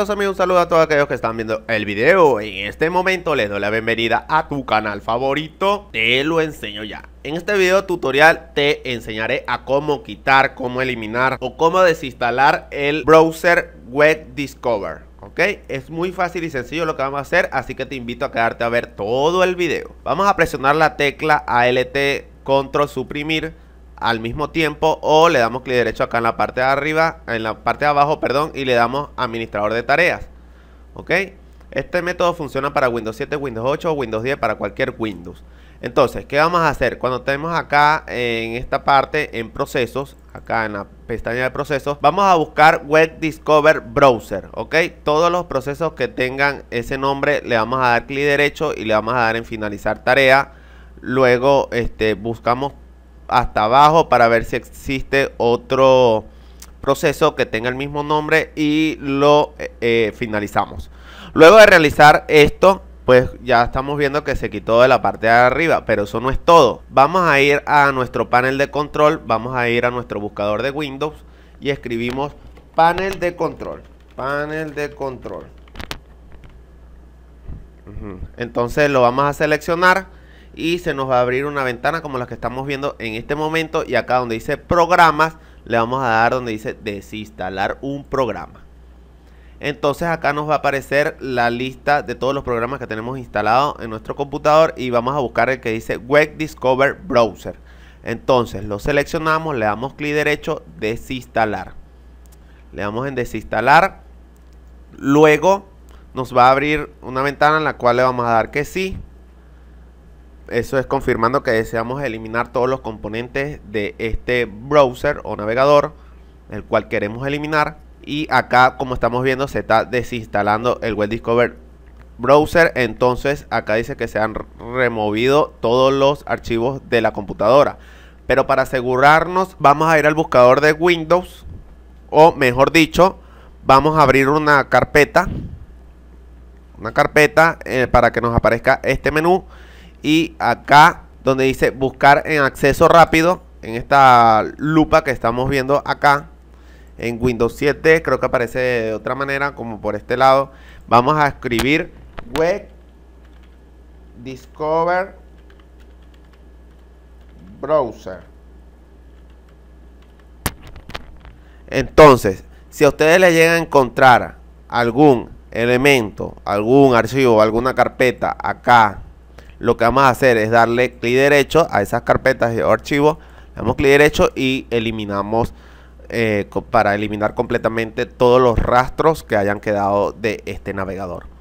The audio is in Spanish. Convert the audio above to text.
amigos, un saludo a todos aquellos que están viendo el vídeo En este momento les doy la bienvenida a tu canal favorito Te lo enseño ya en este video tutorial te enseñaré a cómo quitar, cómo eliminar o cómo desinstalar el browser Web Discover ¿ok? Es muy fácil y sencillo lo que vamos a hacer, así que te invito a quedarte a ver todo el vídeo Vamos a presionar la tecla ALT Control Suprimir al mismo tiempo o le damos clic derecho acá en la parte de arriba, en la parte de abajo, perdón, y le damos administrador de tareas. ¿Ok? Este método funciona para Windows 7, Windows 8 o Windows 10 para cualquier Windows. Entonces, ¿qué vamos a hacer? Cuando tenemos acá en esta parte en procesos, acá en la pestaña de procesos, vamos a buscar Web Discover Browser, ¿ok? Todos los procesos que tengan ese nombre le vamos a dar clic derecho y le vamos a dar en finalizar tarea. Luego este, buscamos hasta abajo para ver si existe otro proceso que tenga el mismo nombre y lo eh, eh, finalizamos. Luego de realizar esto, pues ya estamos viendo que se quitó de la parte de arriba, pero eso no es todo. Vamos a ir a nuestro panel de control, vamos a ir a nuestro buscador de Windows y escribimos panel de control, panel de control. Entonces lo vamos a seleccionar y se nos va a abrir una ventana como la que estamos viendo en este momento y acá donde dice programas le vamos a dar donde dice desinstalar un programa. Entonces acá nos va a aparecer la lista de todos los programas que tenemos instalados en nuestro computador y vamos a buscar el que dice Web Discover Browser. Entonces lo seleccionamos, le damos clic derecho, desinstalar. Le damos en desinstalar. Luego nos va a abrir una ventana en la cual le vamos a dar que sí eso es confirmando que deseamos eliminar todos los componentes de este browser o navegador, el cual queremos eliminar. Y acá, como estamos viendo, se está desinstalando el Web Discover Browser. Entonces, acá dice que se han removido todos los archivos de la computadora. Pero para asegurarnos, vamos a ir al buscador de Windows. O mejor dicho, vamos a abrir una carpeta. Una carpeta eh, para que nos aparezca este menú y acá donde dice buscar en acceso rápido, en esta lupa que estamos viendo acá, en Windows 7 creo que aparece de otra manera, como por este lado, vamos a escribir web discover browser. Entonces, si a ustedes les llega a encontrar algún elemento, algún archivo, alguna carpeta acá lo que vamos a hacer es darle clic derecho a esas carpetas de archivos, le damos clic derecho y eliminamos eh, para eliminar completamente todos los rastros que hayan quedado de este navegador.